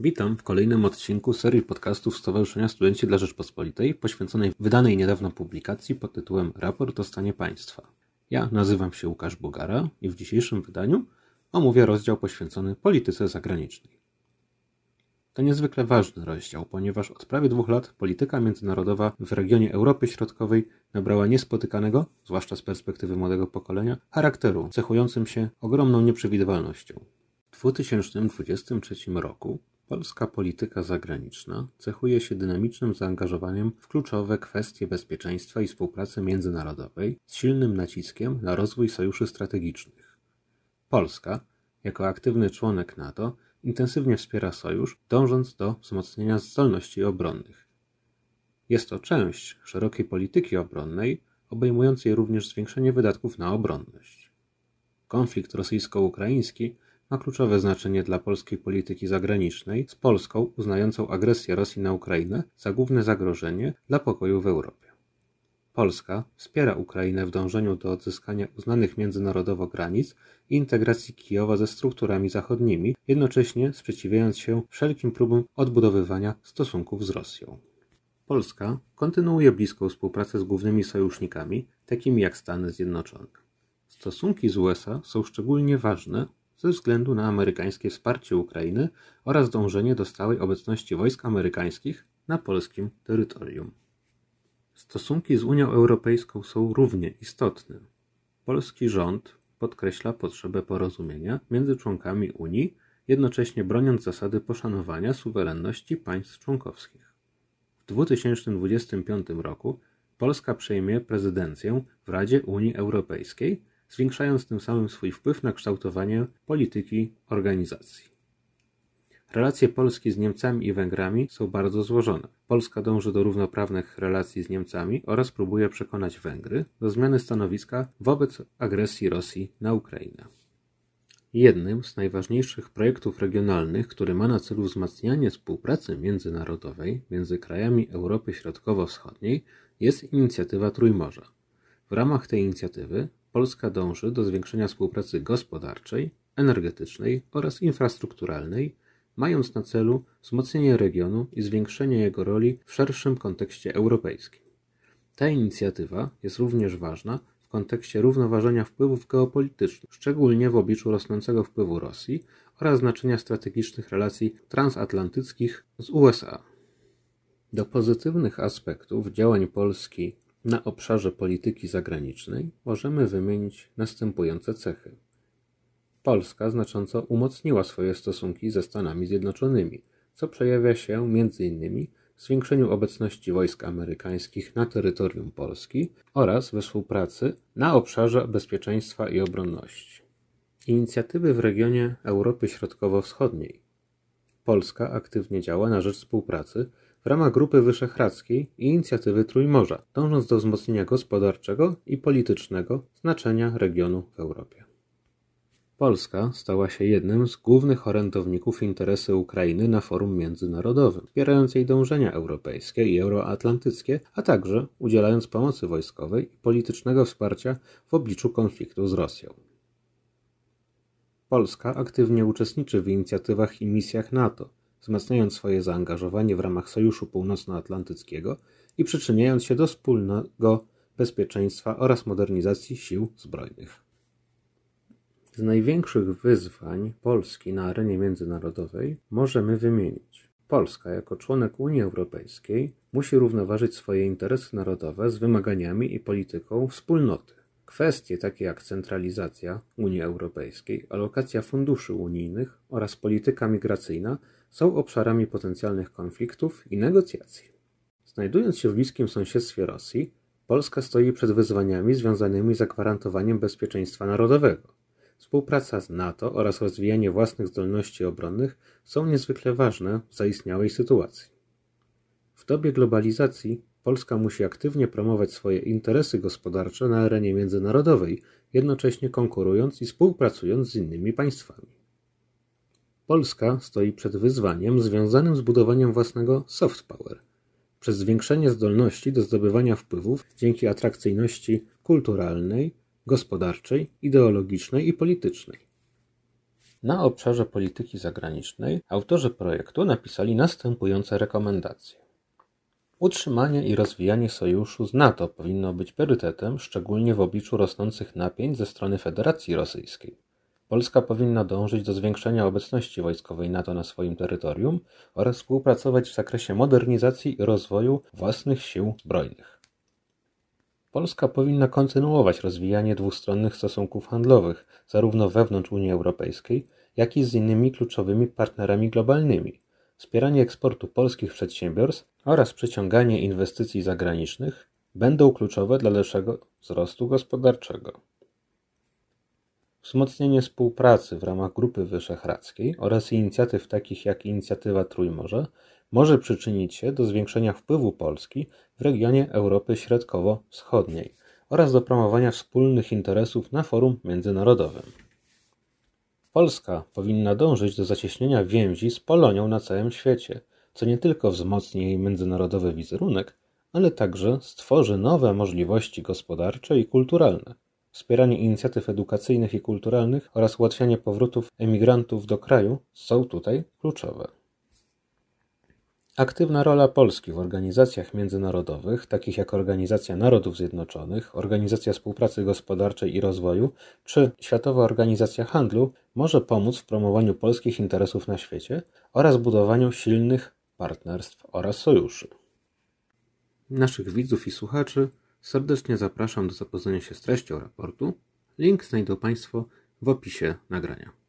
Witam w kolejnym odcinku serii podcastów Stowarzyszenia Studenci dla Rzeczpospolitej poświęconej wydanej niedawno publikacji pod tytułem Raport o stanie państwa. Ja nazywam się Łukasz Bogara i w dzisiejszym wydaniu omówię rozdział poświęcony polityce zagranicznej. To niezwykle ważny rozdział, ponieważ od prawie dwóch lat polityka międzynarodowa w regionie Europy Środkowej nabrała niespotykanego, zwłaszcza z perspektywy młodego pokolenia, charakteru cechującym się ogromną nieprzewidywalnością. W 2023 roku Polska polityka zagraniczna cechuje się dynamicznym zaangażowaniem w kluczowe kwestie bezpieczeństwa i współpracy międzynarodowej z silnym naciskiem na rozwój sojuszy strategicznych. Polska, jako aktywny członek NATO, intensywnie wspiera sojusz, dążąc do wzmocnienia zdolności obronnych. Jest to część szerokiej polityki obronnej, obejmującej również zwiększenie wydatków na obronność. Konflikt rosyjsko-ukraiński ma kluczowe znaczenie dla polskiej polityki zagranicznej z Polską uznającą agresję Rosji na Ukrainę za główne zagrożenie dla pokoju w Europie. Polska wspiera Ukrainę w dążeniu do odzyskania uznanych międzynarodowo granic i integracji Kijowa ze strukturami zachodnimi, jednocześnie sprzeciwiając się wszelkim próbom odbudowywania stosunków z Rosją. Polska kontynuuje bliską współpracę z głównymi sojusznikami, takimi jak Stany Zjednoczone. Stosunki z USA są szczególnie ważne ze względu na amerykańskie wsparcie Ukrainy oraz dążenie do stałej obecności wojsk amerykańskich na polskim terytorium. Stosunki z Unią Europejską są równie istotne. Polski rząd podkreśla potrzebę porozumienia między członkami Unii, jednocześnie broniąc zasady poszanowania suwerenności państw członkowskich. W 2025 roku Polska przejmie prezydencję w Radzie Unii Europejskiej zwiększając tym samym swój wpływ na kształtowanie polityki organizacji. Relacje Polski z Niemcami i Węgrami są bardzo złożone. Polska dąży do równoprawnych relacji z Niemcami oraz próbuje przekonać Węgry do zmiany stanowiska wobec agresji Rosji na Ukrainę. Jednym z najważniejszych projektów regionalnych, który ma na celu wzmacnianie współpracy międzynarodowej między krajami Europy Środkowo-Wschodniej, jest inicjatywa Trójmorza. W ramach tej inicjatywy Polska dąży do zwiększenia współpracy gospodarczej, energetycznej oraz infrastrukturalnej, mając na celu wzmocnienie regionu i zwiększenie jego roli w szerszym kontekście europejskim. Ta inicjatywa jest również ważna w kontekście równoważenia wpływów geopolitycznych, szczególnie w obliczu rosnącego wpływu Rosji oraz znaczenia strategicznych relacji transatlantyckich z USA. Do pozytywnych aspektów działań Polski na obszarze polityki zagranicznej możemy wymienić następujące cechy. Polska znacząco umocniła swoje stosunki ze Stanami Zjednoczonymi, co przejawia się m.in. w zwiększeniu obecności wojsk amerykańskich na terytorium Polski oraz we współpracy na obszarze bezpieczeństwa i obronności. Inicjatywy w regionie Europy Środkowo-Wschodniej. Polska aktywnie działa na rzecz współpracy w ramach Grupy Wyszehradzkiej i inicjatywy Trójmorza, dążąc do wzmocnienia gospodarczego i politycznego znaczenia regionu w Europie. Polska stała się jednym z głównych orędowników interesy Ukrainy na forum międzynarodowym, wspierając jej dążenia europejskie i euroatlantyckie, a także udzielając pomocy wojskowej i politycznego wsparcia w obliczu konfliktu z Rosją. Polska aktywnie uczestniczy w inicjatywach i misjach NATO, wzmacniając swoje zaangażowanie w ramach Sojuszu Północnoatlantyckiego i przyczyniając się do wspólnego bezpieczeństwa oraz modernizacji sił zbrojnych. Z największych wyzwań Polski na arenie międzynarodowej możemy wymienić Polska jako członek Unii Europejskiej musi równoważyć swoje interesy narodowe z wymaganiami i polityką wspólnoty. Kwestie takie jak centralizacja Unii Europejskiej, alokacja funduszy unijnych oraz polityka migracyjna są obszarami potencjalnych konfliktów i negocjacji. Znajdując się w bliskim sąsiedztwie Rosji, Polska stoi przed wyzwaniami związanymi z zagwarantowaniem bezpieczeństwa narodowego. Współpraca z NATO oraz rozwijanie własnych zdolności obronnych są niezwykle ważne w zaistniałej sytuacji. W dobie globalizacji Polska musi aktywnie promować swoje interesy gospodarcze na arenie międzynarodowej, jednocześnie konkurując i współpracując z innymi państwami. Polska stoi przed wyzwaniem związanym z budowaniem własnego soft power przez zwiększenie zdolności do zdobywania wpływów dzięki atrakcyjności kulturalnej, gospodarczej, ideologicznej i politycznej. Na obszarze polityki zagranicznej autorzy projektu napisali następujące rekomendacje. Utrzymanie i rozwijanie sojuszu z NATO powinno być priorytetem, szczególnie w obliczu rosnących napięć ze strony Federacji Rosyjskiej. Polska powinna dążyć do zwiększenia obecności wojskowej NATO na swoim terytorium oraz współpracować w zakresie modernizacji i rozwoju własnych sił zbrojnych. Polska powinna kontynuować rozwijanie dwustronnych stosunków handlowych, zarówno wewnątrz Unii Europejskiej, jak i z innymi kluczowymi partnerami globalnymi, wspieranie eksportu polskich przedsiębiorstw oraz przyciąganie inwestycji zagranicznych będą kluczowe dla lepszego wzrostu gospodarczego. Wzmocnienie współpracy w ramach Grupy Wyszehradzkiej oraz inicjatyw takich jak inicjatywa Trójmorze może przyczynić się do zwiększenia wpływu Polski w regionie Europy Środkowo-Wschodniej oraz do promowania wspólnych interesów na forum międzynarodowym. Polska powinna dążyć do zacieśnienia więzi z Polonią na całym świecie, co nie tylko wzmocni jej międzynarodowy wizerunek, ale także stworzy nowe możliwości gospodarcze i kulturalne. Wspieranie inicjatyw edukacyjnych i kulturalnych oraz ułatwianie powrotów emigrantów do kraju są tutaj kluczowe. Aktywna rola Polski w organizacjach międzynarodowych, takich jak Organizacja Narodów Zjednoczonych, Organizacja Współpracy Gospodarczej i Rozwoju czy Światowa Organizacja Handlu, może pomóc w promowaniu polskich interesów na świecie oraz budowaniu silnych partnerstw oraz sojuszy. Naszych widzów i słuchaczy serdecznie zapraszam do zapoznania się z treścią raportu. Link znajdą Państwo w opisie nagrania.